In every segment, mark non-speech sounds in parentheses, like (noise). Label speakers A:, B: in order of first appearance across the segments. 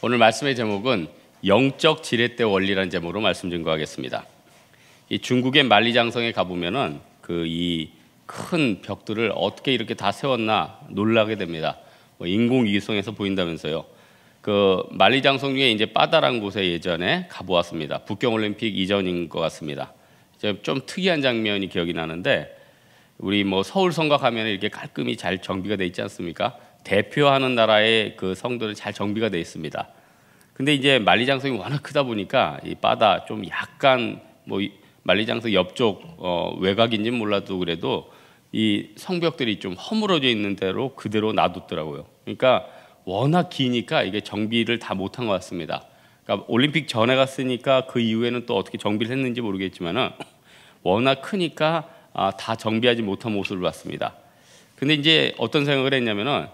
A: 오늘 말씀의 제목은 영적 지렛대 원리라는 제목으로 말씀 증거하겠습니다. 이 중국의 만리장성에 가보면은 그 이 큰 벽들을 어떻게 이렇게 다 세웠나 놀라게 됩니다. 뭐 인공위성에서 보인다면서요. 그 만리장성 중에 이제 빠다란 곳에 예전에 가보았습니다. 북경올림픽 이전인 것 같습니다. 좀 특이한 장면이 기억이 나는데 우리 뭐 서울성곽 하면 이렇게 깔끔히 잘 정비가 돼 있지 않습니까? 대표하는 나라의 그 성들은 잘 정비가 되어 있습니다. 근데 이제 만리장성이 워낙 크다 보니까 이 바다 좀 약간 뭐 만리장성 옆쪽 어 외곽인지 몰라도 그래도 이 성벽들이 좀 허물어져 있는 대로 그대로 놔뒀더라고요. 그러니까 워낙 기니까 이게 정비를 다 못한 것 같습니다. 그러니까 올림픽 전에 갔으니까 그 이후에는 또 어떻게 정비를 했는지 모르겠지만은 워낙 크니까 아, 다 정비하지 못한 모습을 봤습니다. 근데 이제 어떤 생각을 했냐면은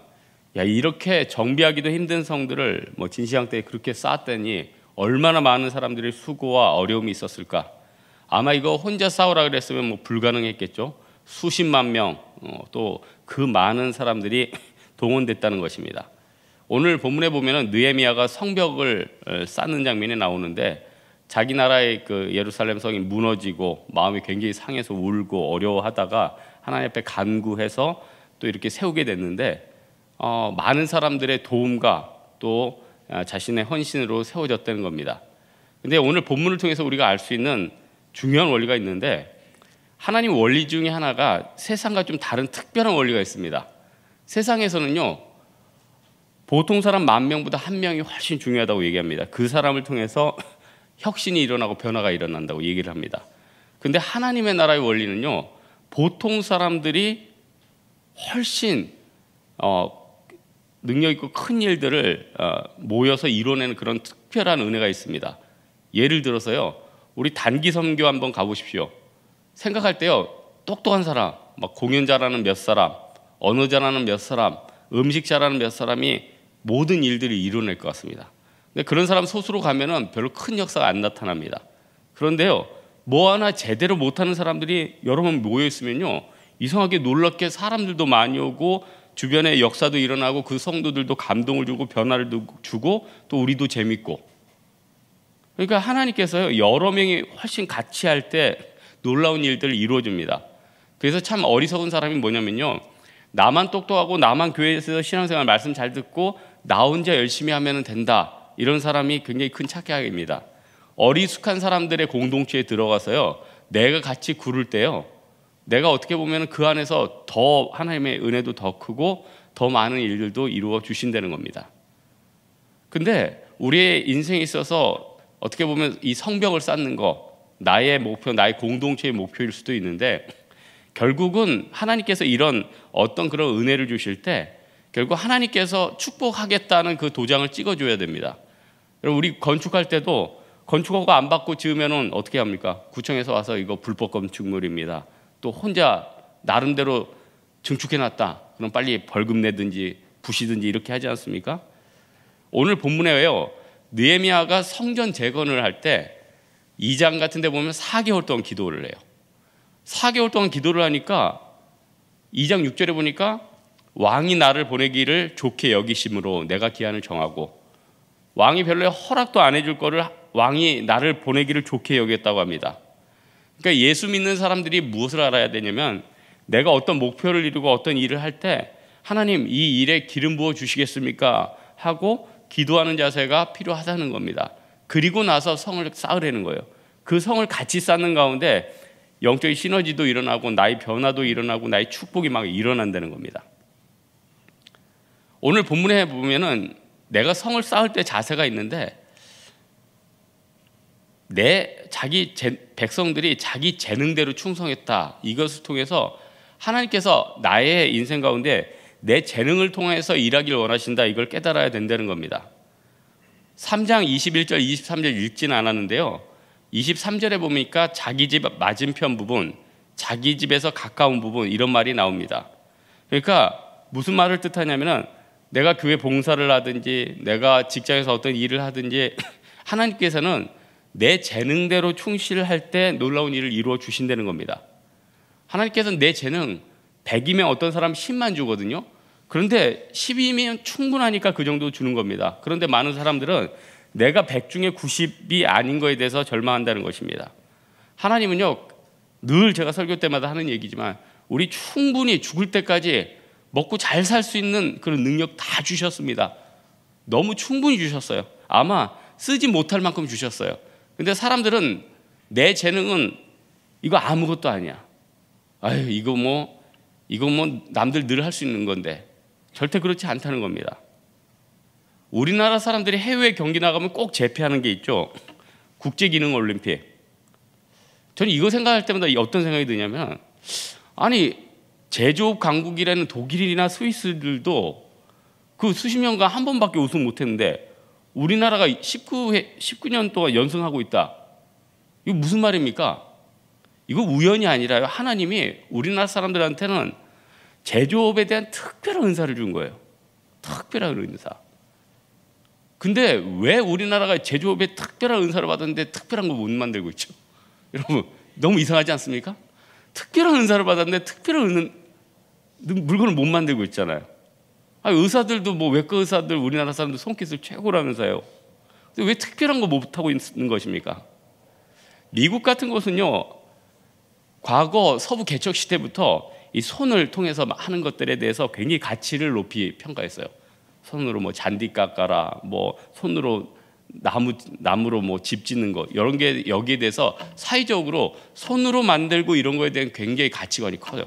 A: 야 이렇게 정비하기도 힘든 성들을 뭐 진시황 때 그렇게 쌓았더니 얼마나 많은 사람들이 수고와 어려움이 있었을까? 아마 이거 혼자 싸우라 그랬으면 뭐 불가능했겠죠. 수십만 명 또그 어, 많은 사람들이 (laughs) 동원됐다는 것입니다. 오늘 본문에 보면은 느헤미야가 성벽을 어, 쌓는 장면이 나오는데 자기 나라의 그 예루살렘 성이 무너지고 마음이 굉장히 상해서 울고 어려워하다가 하나님 앞에 간구해서 또 이렇게 세우게 됐는데 어, 많은 사람들의 도움과 또 어, 자신의 헌신으로 세워졌다는 겁니다. 근데 오늘 본문을 통해서 우리가 알 수 있는 중요한 원리가 있는데 하나님 원리 중에 하나가 세상과 좀 다른 특별한 원리가 있습니다. 세상에서는요 보통 사람 만 명보다 한 명이 훨씬 중요하다고 얘기합니다. 그 사람을 통해서 (laughs) 혁신이 일어나고 변화가 일어난다고 얘기를 합니다. 근데 하나님의 나라의 원리는요 보통 사람들이 훨씬 어, 능력 있고 큰 일들을 어, 모여서 이뤄내는 그런 특별한 은혜가 있습니다. 예를 들어서요, 우리 단기 선교 한번 가보십시오. 생각할 때요, 똑똑한 사람, 막 공연 잘하는 몇 사람, 언어 잘하는 몇 사람, 음식 잘하는 몇 사람이 모든 일들을 이뤄낼 것 같습니다. 근데 그런 사람 소수로 가면은 별로 큰 역사가 안 나타납니다. 그런데요, 뭐 하나 제대로 못하는 사람들이 여러 번 모여 있으면요, 이상하게 놀랍게 사람들도 많이 오고 주변의 역사도 일어나고 그 성도들도 감동을 주고 변화를 주고 또 우리도 재밌고 그러니까 하나님께서요 여러 명이 훨씬 같이 할 때 놀라운 일들을 이루어줍니다. 그래서 참 어리석은 사람이 뭐냐면요 나만 똑똑하고 나만 교회에서 신앙생활 말씀 잘 듣고 나 혼자 열심히 하면 된다 이런 사람이 굉장히 큰 착각입니다. 어리숙한 사람들의 공동체에 들어가서요 내가 같이 구를 때요 내가 어떻게 보면 그 안에서 더 하나님의 은혜도 더 크고 더 많은 일들도 이루어 주신다는 겁니다. 근데 우리의 인생에 있어서 어떻게 보면 이 성벽을 쌓는 거 나의 목표, 나의 공동체의 목표일 수도 있는데 결국은 하나님께서 이런 어떤 그런 은혜를 주실 때 결국 하나님께서 축복하겠다는 그 도장을 찍어줘야 됩니다. 우리 건축할 때도 건축허가 안 받고 지으면 어떻게 합니까? 구청에서 와서 이거 불법 건축물입니다. 또 혼자 나름대로 증축해놨다. 그럼 빨리 벌금 내든지 부시든지 이렇게 하지 않습니까? 오늘 본문에요. 느헤미야가 성전 재건을 할 때 2장 같은 데 보면 4개월 동안 기도를 해요. 4개월 동안 기도를 하니까 2장 6절에 보니까 왕이 나를 보내기를 좋게 여기심으로 내가 기한을 정하고 왕이 별로 허락도 안 해줄 거를 왕이 나를 보내기를 좋게 여겼다고 합니다. 그러니까 예수 믿는 사람들이 무엇을 알아야 되냐면 내가 어떤 목표를 이루고 어떤 일을 할 때 하나님 이 일에 기름 부어 주시겠습니까? 하고 기도하는 자세가 필요하다는 겁니다. 그리고 나서 성을 쌓으려는 거예요. 그 성을 같이 쌓는 가운데 영적인 시너지도 일어나고 나의 변화도 일어나고 나의 축복이 막 일어난다는 겁니다. 오늘 본문에 보면은 내가 성을 쌓을 때 자세가 있는데 내 자기 제, 백성들이 자기 재능대로 충성했다. 이것을 통해서 하나님께서 나의 인생 가운데 내 재능을 통해서 일하기 원하신다. 이걸 깨달아야 된다는 겁니다. 3장 21절, 23절 읽진 않았는데요. 23절에 보니까 자기 집 맞은편 부분, 자기 집에서 가까운 부분 이런 말이 나옵니다. 그러니까 무슨 말을 뜻하냐면은 내가 교회 봉사를 하든지 내가 직장에서 어떤 일을 하든지 (clears throat) 하나님께서는 내 재능대로 충실할 때 놀라운 일을 이루어 주신다는 겁니다. 하나님께서는 내 재능 100이면 어떤 사람 10만 주거든요. 그런데 10이면 충분하니까 그 정도 주는 겁니다. 그런데 많은 사람들은 내가 100 중에 90이 아닌 거에 대해서 절망한다는 것입니다. 하나님은요, 늘 제가 설교 때마다 하는 얘기지만 우리 충분히 죽을 때까지 먹고 잘 살 수 있는 그런 능력 다 주셨습니다. 너무 충분히 주셨어요. 아마 쓰지 못할 만큼 주셨어요. 근데 사람들은 내 재능은 이거 아무것도 아니야. 아유, 이거 뭐, 이거 뭐 남들 늘 할 수 있는 건데. 절대 그렇지 않다는 겁니다. 우리나라 사람들이 해외 경기 나가면 꼭 재패하는 게 있죠. 국제기능 올림픽. 저는 이거 생각할 때마다 어떤 생각이 드냐면, 아니, 제조업 강국이라는 독일이나 스위스들도 그 수십 년간 한 번밖에 우승 못 했는데 우리나라가 19회, 19년 동안 연승하고 있다. 이거 무슨 말입니까? 이거 우연이 아니라요. 하나님이 우리나라 사람들한테는 제조업에 대한 특별한 은사를 준 거예요. 특별한 은사. 근데 왜 우리나라가 제조업에 특별한 은사를 받았는데 특별한 거못 만들고 있죠? (laughs) 여러분, 너무 이상하지 않습니까? 특별한 은사를 받았는데 특별한 은, 물건을 못 만들고 있잖아요. 아니, 의사들도 뭐 외과 의사들 우리나라 사람들 손기술 최고라면서요. 근데 왜 특별한 거 못하고 있는 것입니까? 미국 같은 곳은요, 과거 서부 개척 시대부터 이 손을 통해서 하는 것들에 대해서 굉장히 가치를 높이 평가했어요. 손으로 뭐 잔디 깎아라, 뭐 손으로 나무 나무로 뭐 집 짓는 거 이런 게 여기에 대해서 사회적으로 손으로 만들고 이런 거에 대한 굉장히 가치관이 커요.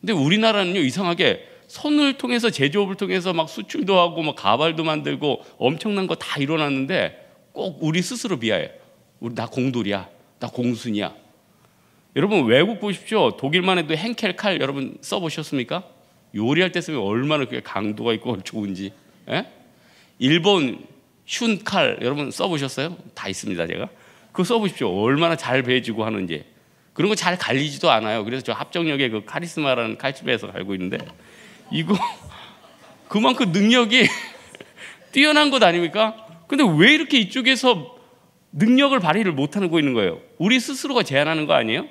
A: 근데 우리나라는요 이상하게 손을 통해서 제조업을 통해서 막 수출도 하고 막 뭐 가발도 만들고 엄청난 거 다 일어났는데 꼭 우리 스스로 비하해. 우리 나 공돌이야. 나 공순이야. 여러분 외국 보십시오. 독일만 해도 행켈 칼 여러분 써보셨습니까? 요리할 때 쓰면 얼마나 그게 강도가 있고 좋은지. 에? 예? 일본 슌 칼 여러분 써보셨어요? 다 있습니다 제가. 그거 써보십시오. 얼마나 잘 베지고 하는지. 그런 거 잘 갈리지도 않아요. 그래서 저합정역에그 카리스마라는 칼집에서 알고 있는데 이거 (laughs) 그만큼 능력이 (laughs) 뛰어난 것 아닙니까? 근데 왜 이렇게 이쪽에서 능력을 발휘를 못하고 있는 거예요? 우리 스스로가 제한하는 거 아니에요?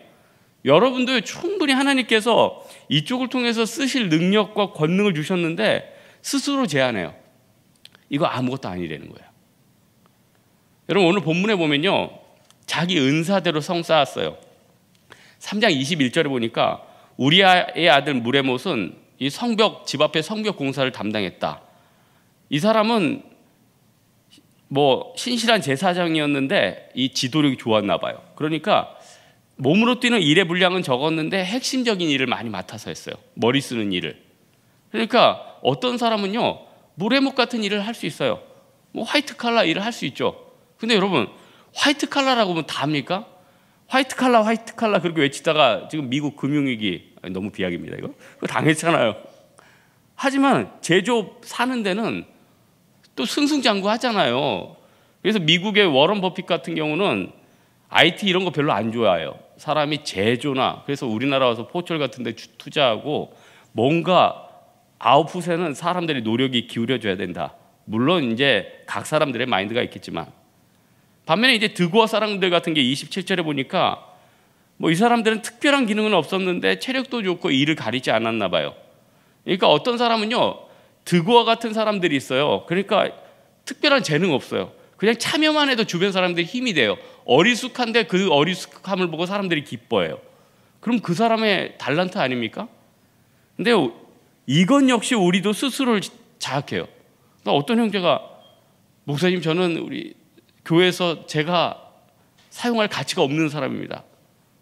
A: 여러분도 충분히 하나님께서 이쪽을 통해서 쓰실 능력과 권능을 주셨는데 스스로 제한해요. 이거 아무것도 아니라는 거예요. 여러분 오늘 본문에 보면요. 자기 은사대로 성 쌓았어요. 3장 21절에 보니까 우리의 아들 무레못은 이 성벽 집 앞에 성벽 공사를 담당했다. 이 사람은 뭐 신실한 제사장이었는데 이 지도력이 좋았나 봐요. 그러니까 몸으로 뛰는 일의 분량은 적었는데 핵심적인 일을 많이 맡아서 했어요. 머리 쓰는 일을. 그러니까 어떤 사람은요 모래목 같은 일을 할 수 있어요. 뭐 화이트 칼라 일을 할 수 있죠. 근데 여러분 화이트 칼라라고 하면 다 합니까? 화이트 칼라 화이트 칼라 그렇게 외치다가 지금 미국 금융위기 너무 비약입니다 이거. 그거 당했잖아요. 하지만 제조업 사는 데는 또 승승장구 하잖아요. 그래서 미국의 워런 버핏 같은 경우는 IT 이런 거 별로 안 좋아해요. 사람이 제조나 그래서 우리나라 와서 포철 같은 데 투자하고 뭔가 아웃풋에는 사람들이 노력이 기울여줘야 된다. 물론 이제 각 사람들의 마인드가 있겠지만 반면에 이제 드고아 사람들 같은 게 27절에 보니까 뭐이 사람들은 특별한 기능은 없었는데 체력도 좋고 일을 가리지 않았나 봐요. 그러니까 어떤 사람은요, 드고와 같은 사람들이 있어요. 그러니까 특별한 재능 없어요. 그냥 참여만 해도 주변 사람들이 힘이 돼요. 어리숙한데 그 어리숙함을 보고 사람들이 기뻐해요. 그럼 그 사람의 달란트 아닙니까? 근데 이건 역시 우리도 스스로를 자학해요. 그러니까 어떤 형제가 목사님 저는 우리 교회에서 제가 사용할 가치가 없는 사람입니다.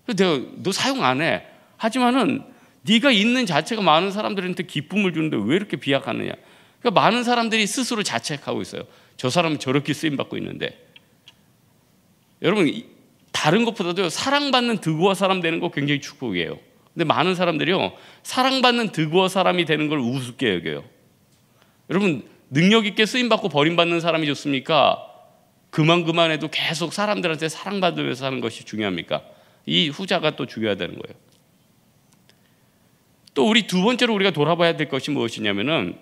A: 그래서 내가 너 사용 안 해. 하지만은 네가 있는 자체가 많은 사람들한테 기쁨을 주는데 왜 이렇게 비약하느냐. 그러니까 많은 사람들이 스스로 자책하고 있어요. 저 사람은 저렇게 쓰임 받고 있는데. 여러분 다른 것보다도 사랑받는 득고와 사람 되는 거 굉장히 축복이에요. 근데 많은 사람들이요 사랑받는 득고와 사람이 되는 걸 우습게 여겨요. 여러분 능력 있게 쓰임 받고 버림받는 사람이 좋습니까? 그만 그만해도 계속 사람들한테 사랑받으면서 사는 것이 중요합니까? 이 후자가 또중요야되는 거예요. 또 우리 두 번째로 우리가 돌아봐야 될 것이 무엇이냐면은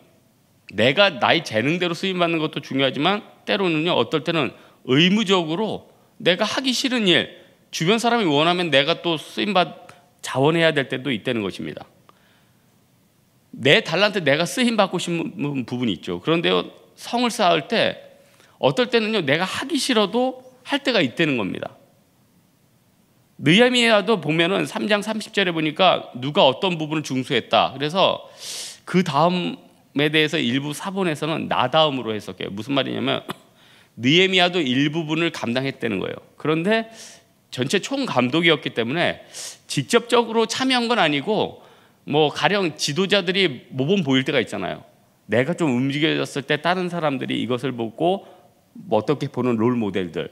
A: 내가 나의 재능대로 쓰임 받는 것도 중요하지만 때로는요 어떨 때는 의무적으로 내가 하기 싫은 일 주변 사람이 원하면 내가 또 쓰임 받 자원해야 될 때도 있다는 것입니다. 내 달란트 내가 쓰임 받고 싶은 부분이 있죠. 그런데요 성을 쌓을 때 어떨 때는요 내가 하기 싫어도 할 때가 있다는 겁니다. 느헤미야도 보면은 3장 30절에 보니까 누가 어떤 부분을 중수했다. 그래서 그 다음에 대해서 일부 사본에서는 나다음으로 해석해요. 무슨 말이냐면 (clears throat) 느헤미야도 일부분을 감당했다는 거예요. 그런데 전체 총 감독이었기 때문에 직접적으로 참여한 건 아니고 뭐 가령 지도자들이 모범 보일 때가 있잖아요. 내가 좀 움직여졌을 때 다른 사람들이 이것을 보고 뭐 어떻게 보는 롤 모델들.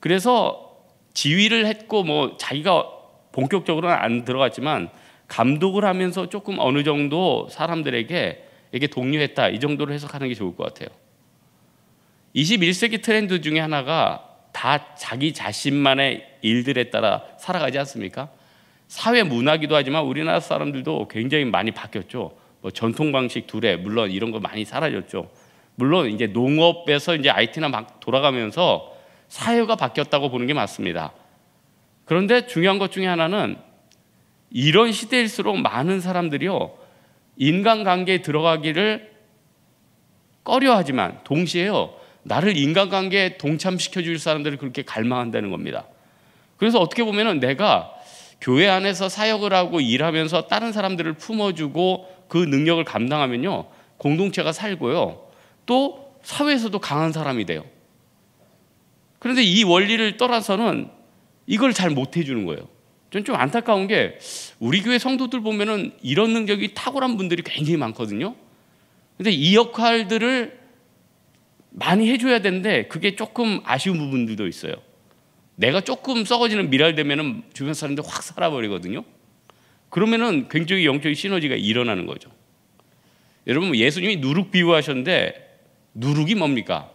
A: 그래서 지휘를 했고 뭐 자기가 본격적으로는 안 들어갔지만 감독을 하면서 조금 어느 정도 사람들에게 이게 독려했다 이 정도로 해석하는 게 좋을 것 같아요. 21세기 트렌드 중에 하나가 다 자기 자신만의 일들에 따라 살아가지 않습니까? 사회 문화기도 하지만 우리나라 사람들도 굉장히 많이 바뀌었죠. 뭐 전통 방식 둘에 물론 이런 거 많이 사라졌죠. 물론 이제 농업에서 이제 IT나 막 돌아가면서 사회가 바뀌었다고 보는 게 맞습니다. 그런데 중요한 것 중에 하나는 이런 시대일수록 많은 사람들이요, 인간관계에 들어가기를 꺼려하지만 동시에요, 나를 인간관계에 동참시켜 줄 사람들을 그렇게 갈망한다는 겁니다. 그래서 어떻게 보면은 내가 교회 안에서 사역을 하고 일하면서 다른 사람들을 품어주고 그 능력을 감당하면요, 공동체가 살고요, 또 사회에서도 강한 사람이 돼요. 그런데 이 원리를 떠나서는 이걸 잘 못 해주는 거예요. 저좀 안타까운 게 우리 교회 성도들 보면은 이런 능력이 탁월한 분들이 굉장히 많거든요. 근데 이 역할들을 많이 해줘야 되는데 그게 조금 아쉬운 부분들도 있어요. 내가 조금 썩어지는 미랄되면은 주변 사람들 확 살아버리거든요. 그러면은 굉장히 영적인 시너지가 일어나는 거죠. 여러분 예수님이 누룩 비유하셨는데 누룩이 뭡니까?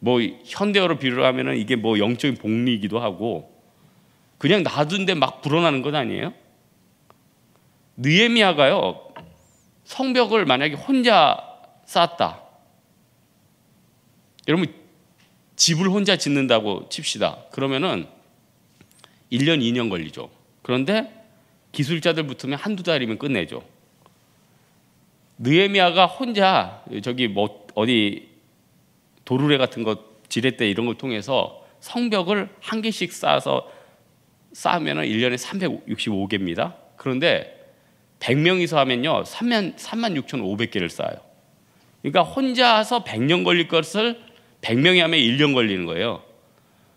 A: 뭐 현대어로 비유를하면 이게 뭐 영적인 복리이기도 하고 그냥 놔둔데 막 불어나는 건 아니에요. 느에미아가요 성벽을 만약에 혼자 쌓았다. 여러분 집을 혼자 짓는다고 칩시다. 그러면은 1년 2년 걸리죠. 그런데 기술자들 붙으면 한두 달이면 끝내죠. 느에미아가 혼자 저기 뭐 어디 도르래 같은 것, 지렛대 이런 걸 통해서 성벽을 한 개씩 쌓아서 쌓으면 1년에 365개입니다. 그런데 100명이서 하면요. 3만, 3만 6,500개를 쌓아요. 그러니까 혼자서 100년 걸릴 것을 100명이 하면 1년 걸리는 거예요.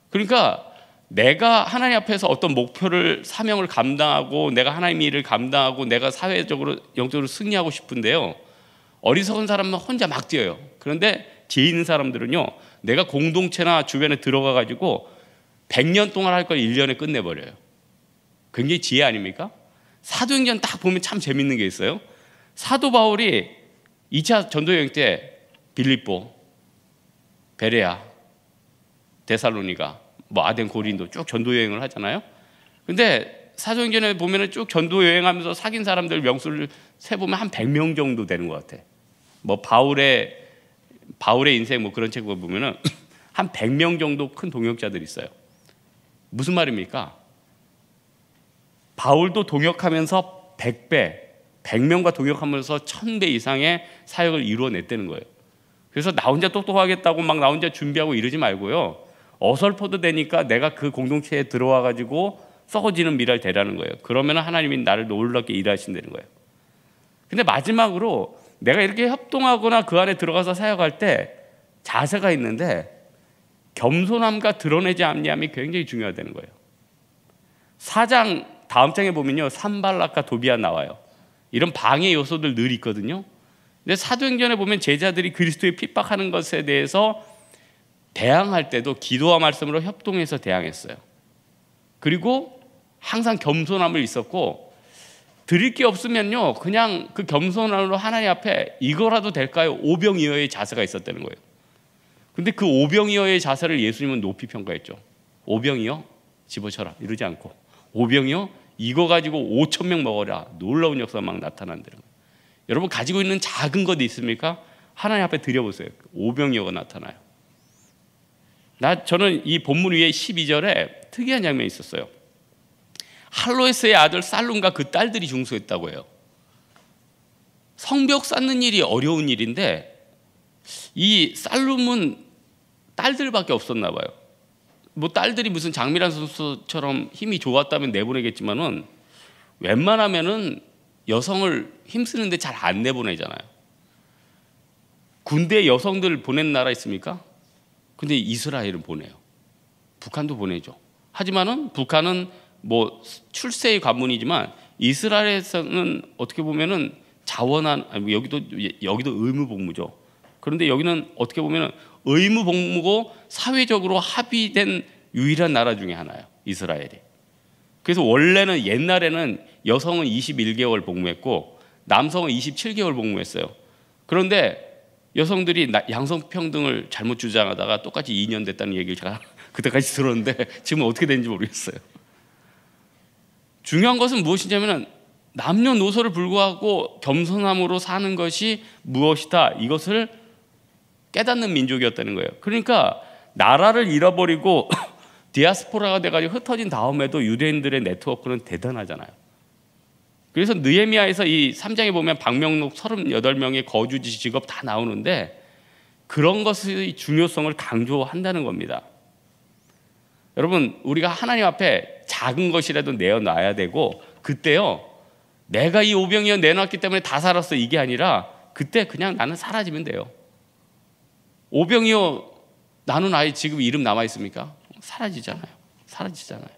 A: 그러니까 내가 하나님 앞에서 어떤 목표를 사명을 감당하고 내가 하나님의 일을 감당하고 내가 사회적으로 영적으로 승리하고 싶은데요. 어리석은 사람은 혼자 막 뛰어요. 그런데 죄 있는 사람들은요, 내가 공동체나 주변에 들어가 가지고 100년 동안 할 걸 1년에 끝내버려요. 굉장히 지혜 아닙니까? 사도행전 딱 보면 참 재밌는 게 있어요. 사도 바울이 2차 전도여행 때 빌립보, 베레아, 데살로니가, 뭐 아덴 고린도 쭉 전도여행을 하잖아요. 근데 사도행전에 보면은 쭉 전도여행하면서 사귄 사람들 명수를 세보면 한 100명 정도 되는 것 같아. 뭐 바울의 바울의 인생 뭐 그런 책을 보면은 (clears throat) 한 100명 정도 큰 동역자들이 있어요. 무슨 말입니까? 바울도 동역하면서 100배, 100명과 동역하면서 1000배 이상의 사역을 이루어냈다는 거예요. 그래서 나 혼자 똑똑하겠다고 막 나 혼자 준비하고 이러지 말고요. 어설퍼도 되니까 내가 그 공동체에 들어와 가지고 썩어지는 미랄 되라는 거예요. 그러면 하나님이 나를 놀랍게 일하신다는 거예요. 근데 마지막으로 내가 이렇게 협동하거나 그 안에 들어가서 사역할 때 자세가 있는데 겸손함과 드러내지 않냐함이 굉장히 중요하다는 거예요. 사장 다음 장에 보면요. 산발락과 도비아 나와요. 이런 방해 요소들 늘 있거든요. 근데 사도행전에 보면 제자들이 그리스도의 핍박하는 것에 대해서 대항할 때도 기도와 말씀으로 협동해서 대항했어요. 그리고 항상 겸손함을 있었고 드릴 게 없으면요, 그냥 그 겸손함으로 하나님 앞에 이거라도 될까요? 오병이어의 자세가 있었다는 거예요. 근데 그 오병이어의 자세를 예수님은 높이 평가했죠. 오병이어? 집어쳐라. 이러지 않고. 오병이어? 이거 가지고 5천 명 먹어라. 놀라운 역사 막 나타난다는 거예요. 여러분 가지고 있는 작은 것 있습니까? 하나님 앞에 드려보세요. 오병이어가 나타나요. 나 저는 이 본문 위에 12절에 특이한 장면이 있었어요. 할로에스의 아들 살룸과 그 딸들이 중소했다고 해요. 성벽 쌓는 일이 어려운 일인데 이 살룸은 딸들밖에 없었나 봐요. 뭐 딸들이 무슨 장미란 선수처럼 힘이 좋았다면 내보내겠지만은 웬만하면은 여성을 힘쓰는데 잘 안 내보내잖아요. 군대 여성들 보낸 나라 있습니까? 근데 이스라엘은 보내요. 북한도 보내죠. 하지만은 북한은 뭐 출세의 관문이지만 이스라엘에서는 어떻게 보면은 자원한 아니 뭐 여기도 예, 여기도 의무 복무죠. 그런데 여기는 어떻게 보면은 의무 복무고 사회적으로 합의된 유일한 나라 중에 하나예요. 이스라엘이. 그래서 원래는 옛날에는 여성은 21개월 복무했고 남성은 27개월 복무했어요. 그런데 여성들이 양성평등을 잘못 주장하다가 똑같이 2년 됐다는 얘기를 제가 (laughs) 그때까지 들었는데 지금 어떻게 되는지 모르겠어요. 중요한 것은 무엇이냐면 은 남녀노소를 불구하고 겸손함으로 사는 것이 무엇이다 이것을 깨닫는 민족이었다는 거예요. 그러니까 나라를 잃어버리고 (laughs) 디아스포라가 돼가지고 흩어진 다음에도 유대인들의 네트워크는 대단하잖아요. 그래서 느헤미야에서 이 3장에 보면 박명록 38명의 거주지 직업 다 나오는데 그런 것의 중요성을 강조한다는 겁니다. 여러분, 우리가 하나님 앞에 작은 것이라도 내어놔야 되고, 그때요, 내가 이 오병이어 내놨기 때문에 다 살았어. 이게 아니라, 그때 그냥 나는 사라지면 돼요. 오병이어 나는 아이 지금 이름 남아있습니까? 사라지잖아요. 사라지잖아요.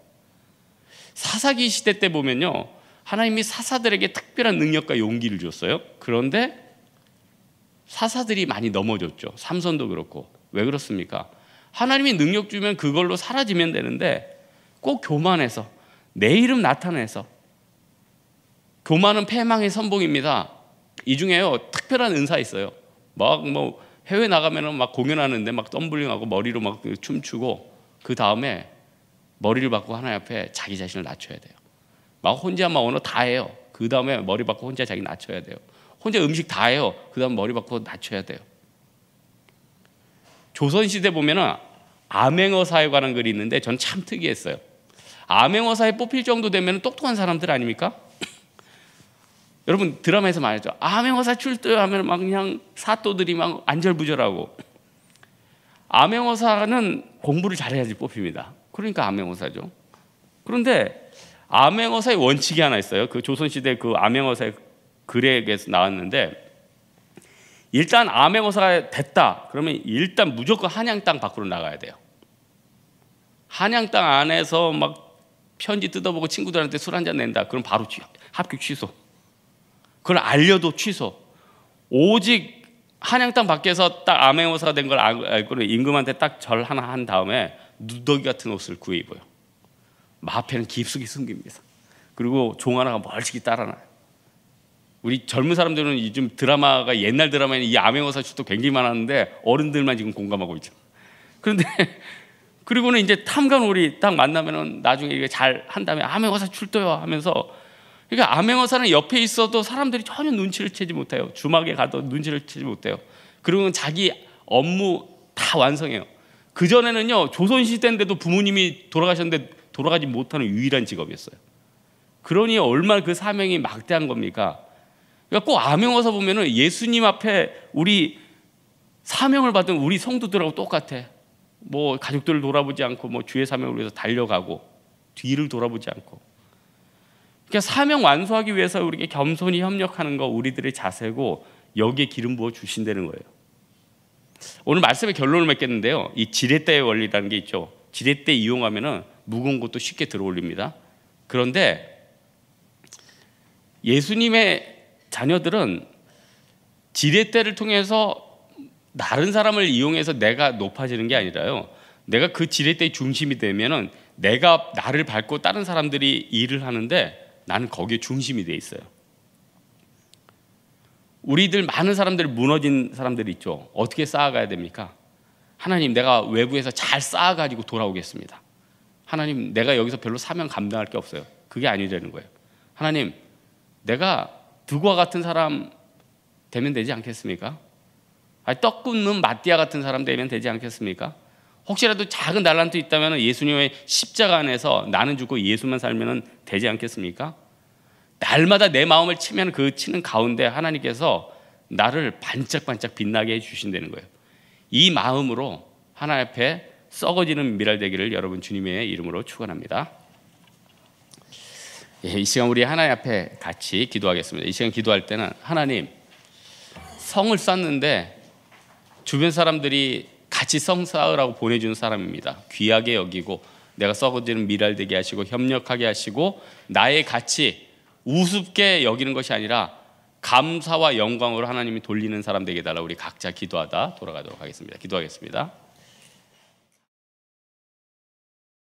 A: 사사기 시대 때 보면요. 하나님이 사사들에게 특별한 능력과 용기를 줬어요. 그런데 사사들이 많이 넘어졌죠. 삼선도 그렇고. 왜 그렇습니까? 하나님이 능력 주면 그걸로 사라지면 되는데 꼭 교만해서 내 이름 나타내서 교만은 패망의 선봉입니다. 이 중에요 특별한 은사 있어요. 막 뭐 해외 나가면은 막 공연하는데 막 덤블링하고 머리로 막 춤추고 그 다음에 머리를 받고 하나님 앞에 자기 자신을 낮춰야 돼요. 막 혼자 막 언어 다 해요. 그 다음에 머리 받고 혼자 자기 낮춰야 돼요. 혼자 음식 다 해요. 그 다음 머리 받고 낮춰야 돼요. 조선시대 보면은 암행어사에 관한 글이 있는데 전 참 특이했어요. 암행어사에 뽑힐 정도 되면 똑똑한 사람들 아닙니까? (clears throat) 여러분 드라마에서 말했죠. 암행어사 출두하면 막 그냥 사또들이 막 안절부절하고 암행어사는 공부를 잘해야지 뽑힙니다. 그러니까 암행어사죠. 그런데 암행어사의 원칙이 하나 있어요. 그 조선시대 그 암행어사의 글에서 나왔는데 일단 암메모사가 됐다. 그러면 일단 무조건 한양 땅 밖으로 나가야 돼요. 한양 땅 안에서 막 편지 뜯어보고 친구들한테 술 한 잔 낸다. 그럼 바로 취, 합격 취소. 그걸 알려도 취소. 오직 한양 땅 밖에서 딱 아메모사가 된 걸 알고 임금한테 딱 절 하나 한 다음에 누더기 같은 옷을 구해 입어요. 마패는 깊숙이 숨깁니다. 그리고 종 하나가 멀찍이 따라나요. 우리 젊은 사람들은 요즘 드라마가 옛날 드라마에는 이암행어사 슛도 굉장히 많았는데 어른들만 지금 공감하고 있죠. 그런데 (laughs) 그리고는 이제 탐관오리 딱 만나면은 나중에 이게 잘한 다음에 암행어사 출도요 하면서 그러니까 암행어사는 옆에 있어도 사람들이 전혀 눈치를 채지 못해요. 주막에 가도 눈치를 채지 못해요. 그리고 자기 업무 다 완성해요. 그 전에는요 조선 시대인데도 부모님이 돌아가셨는데 돌아가지 못하는 유일한 직업이었어요. 그러니 얼마나 그 사명이 막대한 겁니까? 그러니까 꼭아명어서 보면은 예수님 앞에 우리 사명을 받은 우리 성도들하고 똑같아. 뭐 가족들을 돌아보지 않고 뭐 주의 사명을 위해서 달려가고 뒤를 돌아보지 않고. 그러니까 사명 완수하기 위해서 우리에게 겸손히 협력하는 거 우리들의 자세고 여기에 기름 부어 주신다는 거예요. 오늘 말씀의 결론을 맺겠는데요. 이 지렛대의 원리라는 게 있죠. 지렛대 이용하면은 무거운 것도 쉽게 들어올립니다. 그런데 예수님의 자녀들은 지렛대를 통해서 다른 사람을 이용해서 내가 높아지는 게 아니라요. 내가 그 지렛대의 중심이 되면은 내가 나를 밟고 다른 사람들이 일을 하는데 나는 거기에 중심이 돼 있어요. 우리들 많은 사람들이 무너진 사람들이 있죠. 어떻게 쌓아가야 됩니까? 하나님, 내가 외부에서 잘 쌓아가지고 돌아오겠습니다. 하나님, 내가 여기서 별로 사명 감당할 게 없어요. 그게 아니라는 거예요. 하나님, 내가 누구와 같은 사람 되면 되지 않겠습니까? 아니, 떡 굽는 마띠아 같은 사람 되면 되지 않겠습니까? 혹시라도 작은 달란트 있다면 예수님의 십자가 안에서 나는 죽고 예수만 살면 되지 않겠습니까? 날마다 내 마음을 치면 그 치는 가운데 하나님께서 나를 반짝반짝 빛나게 해주신다는 거예요. 이 마음으로 하나님 에 썩어지는 미랄되기를 여러분 주님의 이름으로 축원합니다. 예, 이 시간 우리 하나님 앞에 같이 기도하겠습니다. 이 시간 기도할 때는 하나님 성을 쌓는데 주변 사람들이 같이 성 쌓으라고 보내주는 사람입니다. 귀하게 여기고 내가 썩어지는 미랄되게 하시고 협력하게 하시고 나의 가치 우습게 여기는 것이 아니라 감사와 영광으로 하나님이 돌리는 사람 되게 달라 우리 각자 기도하다 돌아가도록 하겠습니다. 기도하겠습니다.